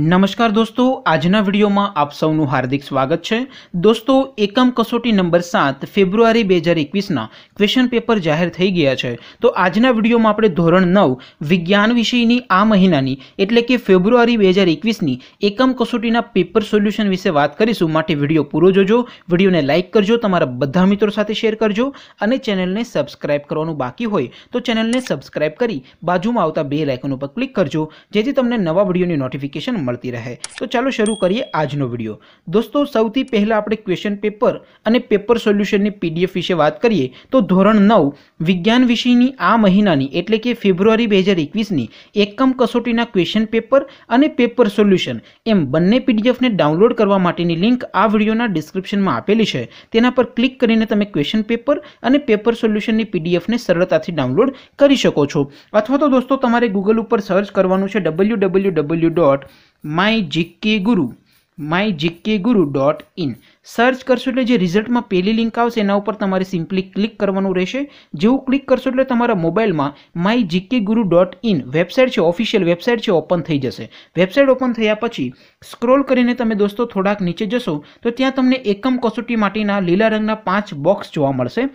નમસ્કાર દોસ્તો આજના વિડીયોમાં આપ સૌનું હાર્દિક સ્વાગત છે દોસ્તો એકમ કસોટી નંબર સાત ફેબ્રુઆરી બે હજાર એકવીસના ક્વેશ્ચન પેપર જાહેર થઈ ગયા છે તો આજના વિડીયોમાં આપણે ધોરણ નવ વિજ્ઞાન વિષયની આ મહિનાની એટલે કે ફેબ્રુઆરી બે હજાર એકવીસની એકમ કસોટીના પેપર સોલ્યુશન વિશે વાત કરીશું માટે વિડીયો પૂરો જોજો વિડીયોને લાઇક કરજો તમારા બધા મિત્રો સાથે શેર કરજો અને ચેનલને સબસ્ક્રાઇબ કરવાનું બાકી હોય તો ચેનલને સબસ્ક્રાઇબ કરી બાજુમાં આવતા બે લાઇકન ઉપર ક્લિક કરજો જેથી તમને નવા વિડીયોની નોટિફિકેશન મળતી રહે તો ચાલો શરૂ કરીએ આજનો વિડીયો દોસ્તો સૌથી પહેલાં આપણે ક્વેશ્ચન પેપર અને પેપર સોલ્યુશનની પીડીએફ વિશે વાત કરીએ તો ધોરણ નવ વિજ્ઞાન વિષયની આ મહિનાની એટલે કે ફેબ્રુઆરી બે હજાર એકવીસની એકમ કસોટીના ક્વેશ્ચન પેપર અને પેપર સોલ્યુશન એમ બંને પીડીએફને ડાઉનલોડ કરવા માટેની લિંક આ વિડીયોના ડિસ્ક્રિપ્શનમાં આપેલી છે તેના પર ક્લિક કરીને તમે ક્વેશ્ચન પેપર અને પેપર સોલ્યુશનની પીડીએફને સરળતાથી ડાઉનલોડ કરી શકો છો અથવા તો દોસ્તો તમારે ગૂગલ ઉપર સર્ચ કરવાનું છે W W W dot my GK guru my GK guru dot in search કરશો એટલે જે રિઝલ્ટમાં પહેલી લિંક આવશે એના ઉપર તમારે સિમ્પલી ક્લિક કરવાનું રહેશે જેવું ક્લિક કરશો એટલે તમારા મોબાઈલમાં my GK guru dot in website છે ઓફિશિયલ વેબસાઇટ છે ઓપન થઈ જશે વેબસાઇટ ઓપન થયા પછી સ્ક્રોલ કરીને તમે દોસ્તો થોડાક નીચે જશો તો ત્યાં તમને એકમ કસોટી માટેના લીલા રંગના પાંચ બોક્સ જોવા મળશે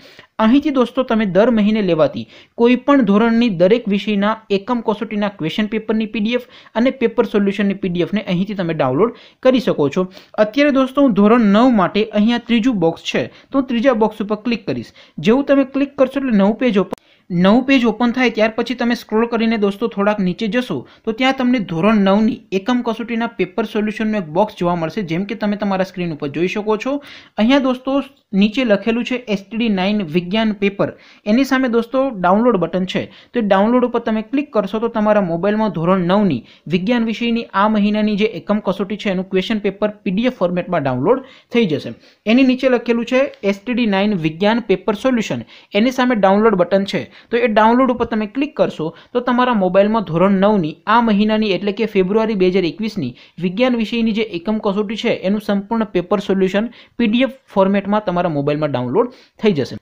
અહીંથી દોસ્તો તમે દર મહિને લેવાતી કોઈપણ ધોરણની દરેક વિષયના એકમ કસોટીના ક્વેશ્ચન પેપરની પીડીએફ અને પેપર સોલ્યુશનની પીડીએફને અહીંથી તમે ડાઉનલોડ કરી શકો છો અત્યારે દોસ્તો હું ધોરણ નવ માટે અહીંયા ત્રીજું બોક્સ છે તો હું ત્રીજા બોક્સ ઉપર ક્લિક કરીશ જેવું તમે ક્લિક કરશો એટલે નવું પેજ ઓપન નવું પેજ ઓપન થાય ત્યાર પછી તમે સ્ક્રોલ કરીને દોસ્તો થોડાક નીચે જશો તો ત્યાં તમને ધોરણ નવની એકમ કસોટીના પેપર સોલ્યુશનનું એક બોક્સ જોવા મળશે જેમ કે તમે તમારા સ્ક્રીન ઉપર જોઈ શકો છો અહીંયા દોસ્તો નીચે લખેલું છે એસટીડી નાઇન વિજ્ઞાન પેપર એની સામે દોસ્તો ડાઉનલોડ બટન છે તો એ ડાઉનલોડ ઉપર તમે ક્લિક કરશો તો તમારા મોબાઈલમાં ધોરણ નવની વિજ્ઞાન વિષયની આ મહિનાની જે એકમ કસોટી છે એનું ક્વેશ્ચન પેપર પીડીએફ ફોર્મેટમાં ડાઉનલોડ થઈ જશે એની નીચે લખેલું છે એસટીડી નાઇન વિજ્ઞાન પેપર સોલ્યુશન એની સામે ડાઉનલોડ બટન છે તો એ ડાઉનલોડ ઉપર તમે ક્લિક કરશો તો તમારા મોબાઈલમાં ધોરણ નવની આ મહિનાની એટલે કે ફેબ્રુઆરી બે હજાર એકવીસની વિજ્ઞાન વિષયની જે એકમ કસોટી છે એનું સંપૂર્ણ પેપર સોલ્યુશન પીડીએફ ફોર્મેટમાં તમારા મોબાઈલમાં ડાઉનલોડ થઈ જશે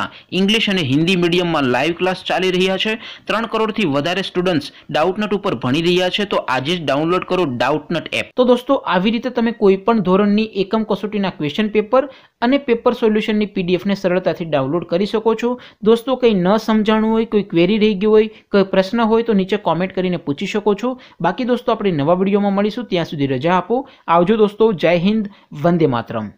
શાળાઓમાં ઇંગ્લિશ અને હિન્દી મીડિયમમાં લાઈવ ક્લાસ ચાલી રહ્યા છે ત્રણ કરોડથી વધારે સ્ટુડન્ટ્સ ડાઉટનટ ઉપર ભણી રહ્યા છે તો આજે જ ડાઉનલોડ કરો ડાઉટનટ એપ તો દોસ્તો આવી રીતે તમે કોઈપણ ધોરણની એકમ કસોટીના ક્વેશ્ચન પેપર અને પેપર સોલ્યુશનની પીડીએફને સરળતાથી ડાઉનલોડ કરી શકો છો દોસ્તો કંઈ ન સમજાણું હોય કોઈ ક્વેરી રહી ગયું હોય કોઈ પ્રશ્ન હોય તો નીચે કોમેન્ટ કરીને પૂછી શકો છો બાકી દોસ્તો આપણે નવા વિડીયોમાં મળીશું ત્યાં સુધી રજા આપો આવજો દોસ્તો જય હિન્દ વંદે માતરમ